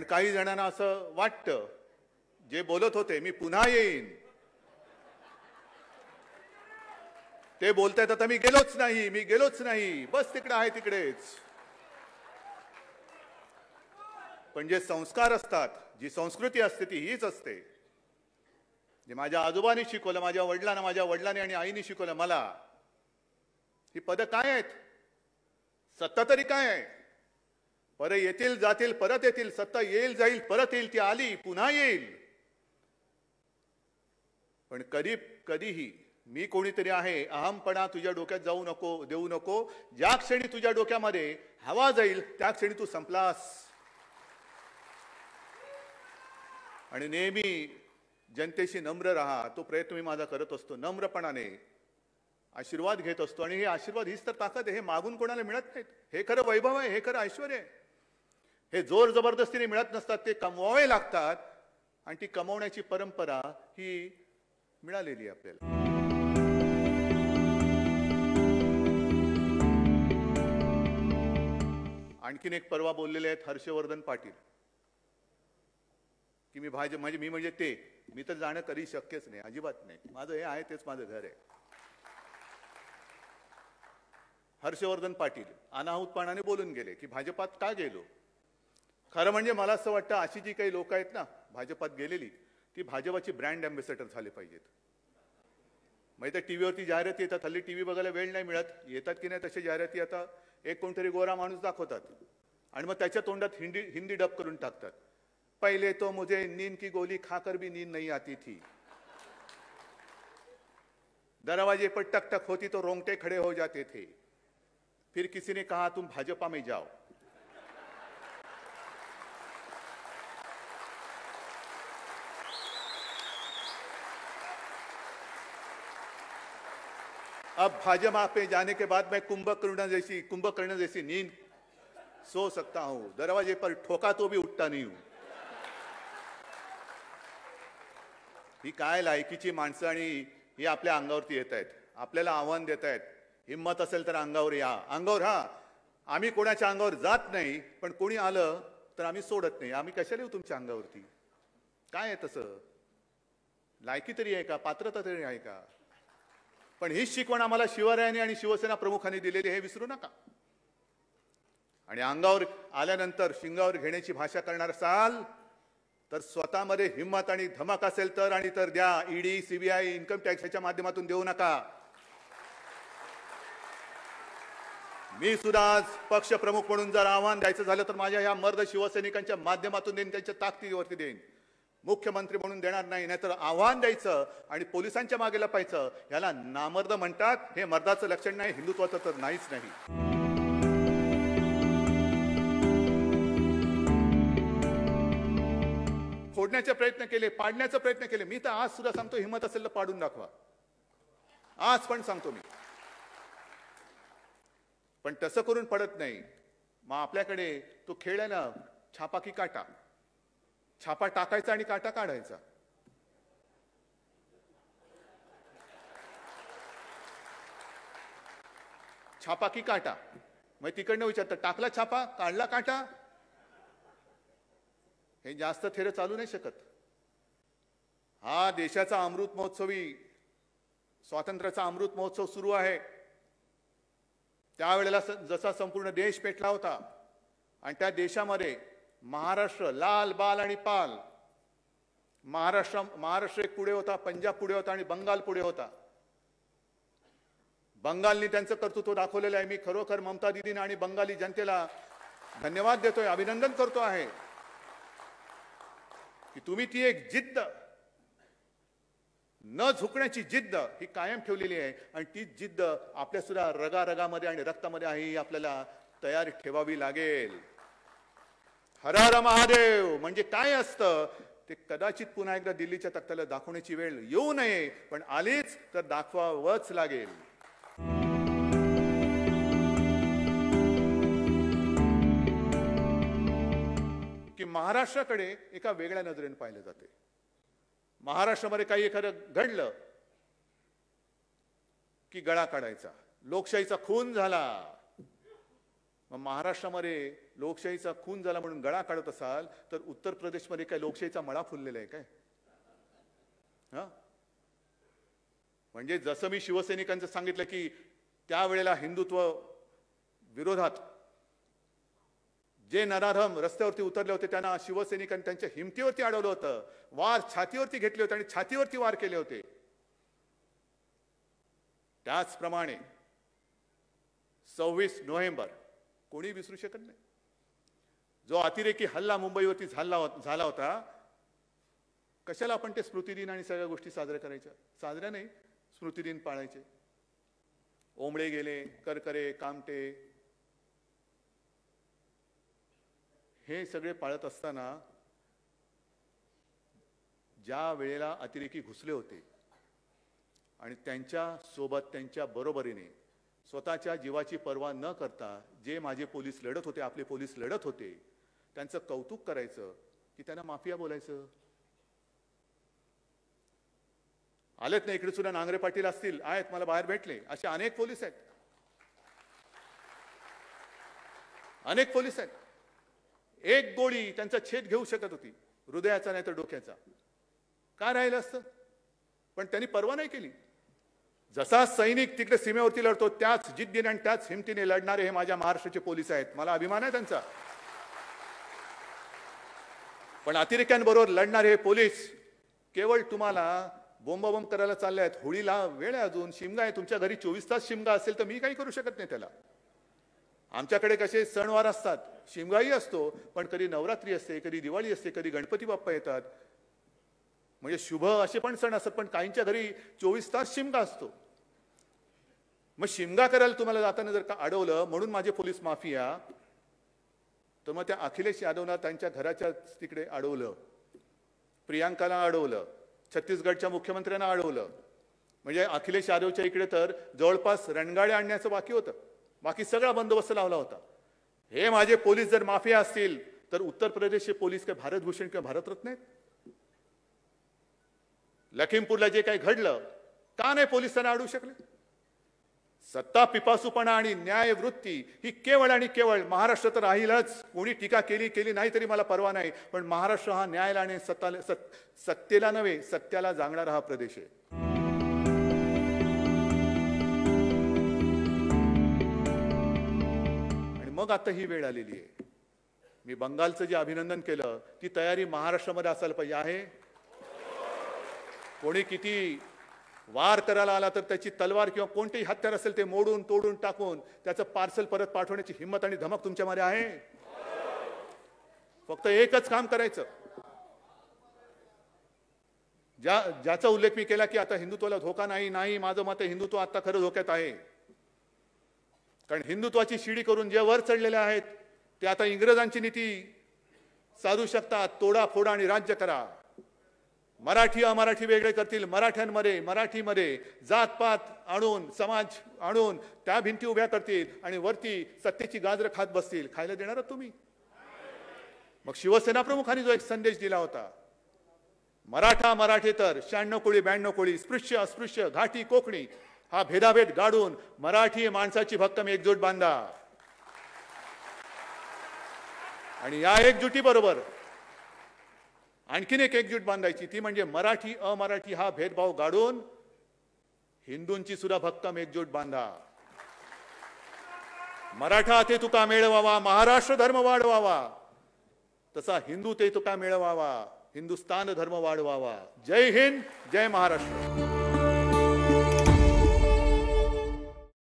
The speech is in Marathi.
कारण काही जणांना असं वाटतं जे बोलत होते मी पुन्हा येईन ते बोलतायत आता मी गेलोच नाही मी गेलोच नाही बस तिकडे आहे तिकडेच पण जे संस्कार असतात जी संस्कृती असते ती हीच असते जे माझ्या आजोबाने शिकवलं माझ्या वडिलांना माझ्या वडिलांनी आणि आईने शिकवलं मला ही पदं काय आहेत सत्ता तरी काय आहे पर येतील जातील परत येतील सत्ता येईल जाईल परत येईल ती आली पुन्हा येईल पण कधी कधीही मी कोणीतरी आहे अहमपणा तुझ्या डोक्यात जाऊ नको देऊ नको ज्या क्षणी तुझ्या डोक्यामध्ये हवा जाईल त्या क्षणी तू संपलास आणि नेहमी जनतेशी नम्र राहा तो प्रयत्न मी माझा करत असतो नम्रपणाने आशीर्वाद घेत असतो आणि हे आशीर्वाद हीच तर ताकद आहे हे मागून कोणाला मिळत नाहीत हे खरं वैभव आहे हे खरं ऐश्वर आहे हे जोर जबरदस्तीने मिळत नसतात ते कमवावे लागतात आणि ती कमवण्याची परंपरा ही मिळालेली आपल्याला आणखीन एक परवा बोललेले आहेत हर्षवर्धन पाटील की मी भाज म्हणजे मी म्हणजे ते मी तर जाणं तरी शक्यच नाही अजिबात नाही माझं हे आहे तेच माझं घर आहे हर्षवर्धन पाटील अनाहूतपणाने बोलून गेले की भाजपात का गेलो खरं म्हणजे मला असं वाटतं अशी जी काही लोक आहेत ना भाजपात गेलेली ती भाजपाची ब्रँड अँबेसेडर झाले पाहिजेत मग टी व्हीवरती जाहिराती येतात हल्ली टी व्ही बघायला वेळ नाही मिळत येतात की नाही तशी जाहिराती आता एक कोणतरी गोरा माणूस दाखवतात आणि मग त्याच्या तोंडात हिंदी हिंदी डब करून टाकतात पहिले तो मुझे नीन की गोली खाकर भी नींद नाही आती थी दरवाजे पर टक टक होती तो रोंगटे खड़े हो जाते थे फिर किसी ने कहा तुम भाजपा में जाओ अब भाजपा पे जाने के बाद मैं कुंभकर्ण जैसी कुंभकर्ण जैसी नींद सो सकता हूं दरवाजे पर ठोका तो भी उठता नाही हूं ही काय लायकीची माणसं आणि ही आपल्या अंगावरती येत आहेत आपल्याला आव्हान देत आहेत हिंमत असेल तर अंगावर या अंगावर हा आम्ही कोणाच्या अंगावर जात नाही पण कोणी आलं तर आम्ही सोडत नाही आम्ही कशाला लिहू तुमच्या अंगावरती काय आहे तसं लायकी तरी आहे का पात्रता तरी आहे का पण हीच शिकवण आम्हाला शिवरायांनी आणि शिवसेना प्रमुखांनी दिलेली हे विसरू नका आणि अंगावर आल्यानंतर शिंगावर घेण्याची भाषा करणार असाल तर स्वतःमध्ये हिंमत आणि धमक असेल तर आणि तर द्या ईडी सीबीआय इन्कम टॅक्स याच्या माध्यमातून देऊ नका मी सुद्धा आज पक्षप्रमुख म्हणून जर आव्हान द्यायचं झालं तर माझ्या ह्या मर्द शिवसैनिकांच्या माध्यमातून देईन त्यांच्या ताकदीवरती देईन मुख्यमंत्री म्हणून देणार नाही नाहीतर आव्हान द्यायचं आणि पोलिसांच्या मागेला लपायचं याला नामर्द म्हणतात हे मर्दाचं लक्षण नाही हिंदुत्वाचं तर नाहीच नाही फोडण्याचे प्रयत्न केले पाडण्याचा प्रयत्न केले मी तर आज सुद्धा सांगतो हिंमत असेल तर पाडून दाखवा आज पण सांगतो मी पण तसं करून पडत नाही मग आपल्याकडे तो खेळ आहे ना छापाकी काटा छापा टाकायचा आणि काटा काढायचा छापा की काटा मग तिकडनं विचारतं टाकला छापा काढला काटा हे जास्त थेर चालू नाही शकत हा देशाचा अमृत महोत्सवी स्वातंत्र्याचा अमृत महोत्सव सुरू आहे त्यावेळेला जसा संपूर्ण देश पेटला होता आणि त्या देशामध्ये महाराष्ट्र लाल बाल आणि पाल महाराष्ट्र महाराष्ट्र एक पुढे होता पंजाब पुढे होता आणि बंगाल पुढे होता बंगालनी त्यांचं कर्तृत्व दाखवलेलं आहे मी खरोखर ममता दिदीने आणि बंगाली जनतेला धन्यवाद देतोय अभिनंदन करतो आहे की तुम्ही ती एक जिद्द न झुकण्याची जिद्द ही कायम ठेवलेली आहे आणि ती जिद्द आपल्या सुद्धा रगारगामध्ये आणि रक्तामध्ये आहे ही आपल्याला तयार ठेवावी लागेल हर हर महादेव म्हणजे काय असतं ते कदाचित पुन्हा एकदा दिल्लीच्या तक्त्याला दाखवण्याची वेळ येऊ नये पण आलीच तर दाखवावंच लागेल की महाराष्ट्राकडे एका वेगळ्या नजरेने पाहिलं जाते महाराष्ट्रामध्ये काही एखादं घडलं की गळा काढायचा लोकशाहीचा खून झाला मग महाराष्ट्रामध्ये लोकशाहीचा खून झाला म्हणून गळा काढत असाल तर उत्तर प्रदेशमध्ये काय लोकशाहीचा मळा फुललेला आहे काय हा म्हणजे जसं मी शिवसैनिकांचं सांगितलं की त्यावेळेला हिंदुत्व विरोधात जे नराधम रस्त्यावरती उतरले होते त्यांना शिवसैनिकांनी त्यांच्या हिमतीवरती अडवलं होतं वार छातीवरती घेतले होते आणि छातीवरती वार केले होते त्याचप्रमाणे सव्वीस नोव्हेंबर कोणी विसरू शकत नाही जो अतिरेकी हल्ला मुंबईवरती झाला झाला होता कशाला आपण ते स्मृतिदिन आणि सगळ्या गोष्टी साजऱ्या करायच्या साजऱ्या नाही स्मृतिदिन पाळायचे ओंबळे गेले करकरे कामटे हे सगळे पाळत असताना ज्या वेळेला अतिरेकी घुसले होते आणि त्यांच्या सोबत त्यांच्या बरोबरीने स्वतःच्या जीवाची पर्वा न करता जे माझे पोलीस लढत होते आपले पोलीस लढत होते त्यांचं कौतुक करायचं की त्यांना माफिया बोलायचं आलेत नाही इकडे सुद्धा नांगरे पाटील असतील आहेत मला बाहेर भेटले असे अनेक पोलीस आहेत अनेक पोलीस आहेत एक गोळी त्यांचा छेद घेऊ शकत होती हृदयाचा नाही तर डोक्याचा काय राहिलं असतं पण त्यांनी परवा नाही केली जसा सैनिक तिकडे सीमेवरती लढतो त्याच जिद्दीने आणि त्याच हिमतीने लढणारे हे माझ्या महाराष्ट्राचे पोलीस आहेत मला अभिमान आहे त्यांचा पण अतिरेक्यांबरोबर लढणारे हे पोलीस केवळ तुम्हाला बोंबाबोंब करायला चालले आहेत होळीला वेळ आहे अजून शिमगा आहे तुमच्या घरी चोवीस तास शिमगा असेल तर मी काही करू शकत नाही त्याला आमच्याकडे कसे सणवार असतात शिमगाही असतो पण कधी नवरात्री असते कधी दिवाळी असते कधी गणपती बाप्पा येतात म्हणजे शुभ असे पण सण असतात पण काहींच्या घरी चोवीस तास शिमगा असतो मग शिमगा करायला तुम्हाला जाताना जर का अडवलं म्हणून माझे पोलीस माफिया तर मग त्या अखिलेश यादवना त्यांच्या घराच्या तिकडे अडवलं प्रियांकाला अडवलं छत्तीसगडच्या मुख्यमंत्र्यांना अडवलं म्हणजे अखिलेश यादवच्या इकडे तर जवळपास रणगाडे आणण्याचं बाकी होतं बाकी सगळा बंदोबस्त लावला होता हे माझे पोलीस जर माफिया असतील तर उत्तर प्रदेशचे पोलीस काय भारतभूषण किंवा भारतरत्न आहेत लखीमपूरला जे काही घडलं का नाही त्यांना अडवू शकले सत्ता पिपासूपणा आणि न्यायवृत्ती ही केवळ आणि केवळ महाराष्ट्र तर राहीलच कोणी टीका केली केली नाही तरी मला परवा नाही पण महाराष्ट्र हा न्यायला आणि सत्ता सत सत्तेला नव्हे सत्याला जागणारा हा प्रदेश आहे आणि मग आता ही वेळ आलेली आहे मी बंगालचं जे अभिनंदन केलं ती तयारी महाराष्ट्रामध्ये असायला पाहिजे आहे कोणी किती वार करायला आला तर त्याची तलवार किंवा कोणतेही हत्यार असेल ते मोडून तोडून टाकून त्याचं पार्सल परत पाठवण्याची हिंमत आणि धमक तुमच्यामध्ये आहे फक्त एकच काम करायचं ज्या ज्याचा उल्लेख मी केला की आता हिंदुत्वाला धोका नाही नाही माझं मत हिंदुत्व आता खरं धोक्यात आहे कारण हिंदुत्वाची शिडी करून जे वर चढलेले आहेत ते आता इंग्रजांची नीती साधू शकतात तोडा फोडा आणि राज्य करा मराठी अमराठी वेगळे करतील मराठ्यांमध्ये मराठीमध्ये जातपात आणून समाज आणून त्या भिंती उभ्या करतील आणि वरती सत्तेची गाजर खात बसतील खायला देणार तुम्ही मग शिवसेना प्रमुखांनी जो एक संदेश दिला होता मराठा मराठी तर शहाण्णव कोळी ब्याण्णव कोळी स्पृश्य अस्पृश्य घाटी कोकणी हा भेदाभेद गाडून मराठी माणसाची भक्कम एकजूट बांधा आणि या एकजुटी बरोबर आणखीन एक एकजूट बांधायची ती म्हणजे मराठी अमराठी हा भेदभाव गाडून हिंदूंची सुद्धा भक्कम एकजूट बांधा मराठा ते तुका मिळवावा महाराष्ट्र धर्म वाढवावा तसा हिंदू ते तुका मिळवावा हिंदुस्तान धर्म वाढवावा जय हिंद जय महाराष्ट्र